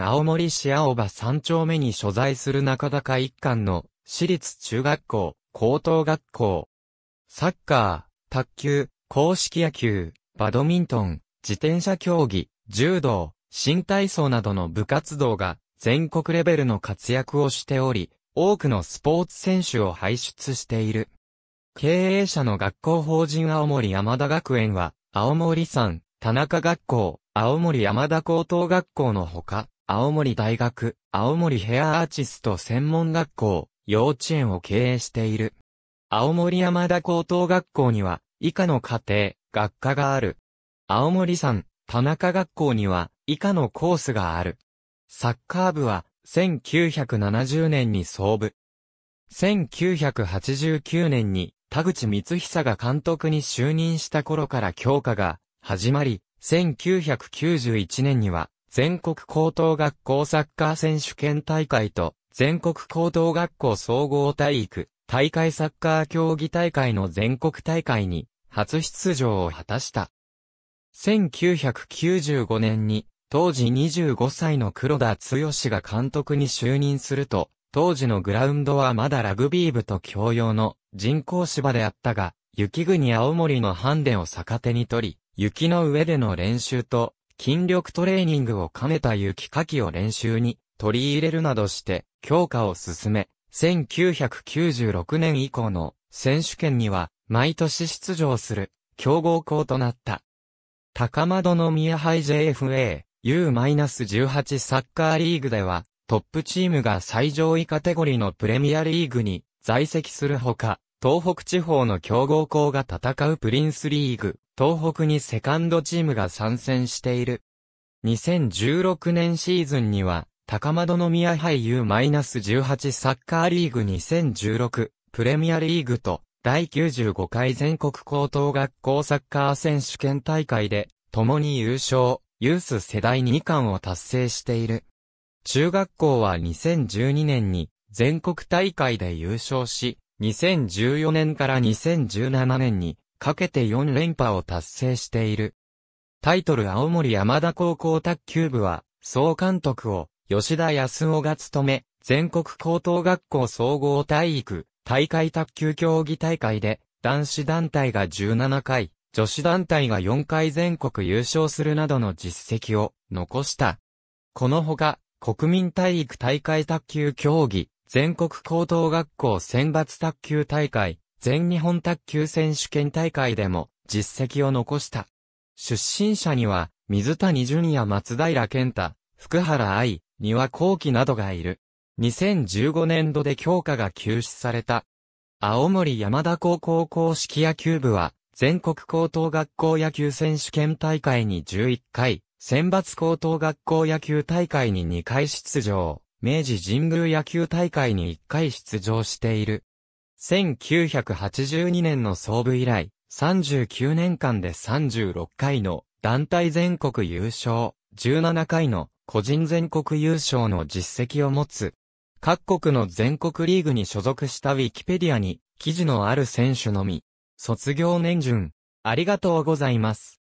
青森市青葉三丁目に所在する中高一貫の私立中学校、高等学校。サッカー、卓球、硬式野球、バドミントン、自転車競技、柔道、新体操などの部活動が全国レベルの活躍をしており、多くのスポーツ選手を輩出している。経営者の学校法人青森山田学園は、青森山、田中学校、青森山田高等学校のほか、青森大学、青森ヘアアーティスト専門学校、幼稚園を経営している。青森山田高等学校には、以下の家庭、学科がある。青森山、田中学校には、以下のコースがある。サッカー部は、1970年に創部。1989年に、田口光久が監督に就任した頃から強化が始まり、1991年には全国高等学校サッカー選手権大会と、全国高等学校総合体育、大会サッカー競技大会の全国大会に、初出場を果たした。1995年に、当時25歳の黒田剛が監督に就任すると、当時のグラウンドはまだラグビー部と共用の人工芝であったが、雪国青森のハンデを逆手に取り、雪の上での練習と筋力トレーニングを兼ねた雪かきを練習に取り入れるなどして強化を進め、1996年以降の選手権には毎年出場する強豪校となった。高の宮杯 JFA U-18 サッカーリーグではトップチームが最上位カテゴリーのプレミアリーグに在籍するほか、東北地方の強豪校が戦うプリンスリーグ、東北にセカンドチームが参戦している。2016年シーズンには、高円宮杯 U-18 サッカーリーグ2016プレミアリーグと第95回全国高等学校サッカー選手権大会で共に優勝、ユース世代2冠を達成している。中学校は2012年に全国大会で優勝し、2014年から2017年にかけて4連覇を達成している。タイトル青森山田高校卓球部は、総監督を吉田康夫が務め、全国高等学校総合体育、大会卓球競技大会で、男子団体が17回、女子団体が4回全国優勝するなどの実績を残した。このほか、国民体育大会卓球競技、全国高等学校選抜卓球大会、全日本卓球選手権大会でも実績を残した。出身者には、水谷ニや松平健太、福原愛、丹羽幸喜などがいる。2015年度で強化が休止された。青森山田高校公式野球部は、全国高等学校野球選手権大会に11回、選抜高等学校野球大会に2回出場、明治神宮野球大会に1回出場している。1982年の創部以来、39年間で36回の団体全国優勝、17回の個人全国優勝の実績を持つ。各国の全国リーグに所属したウィキペディアに記事のある選手のみ。卒業年順。ありがとうございます。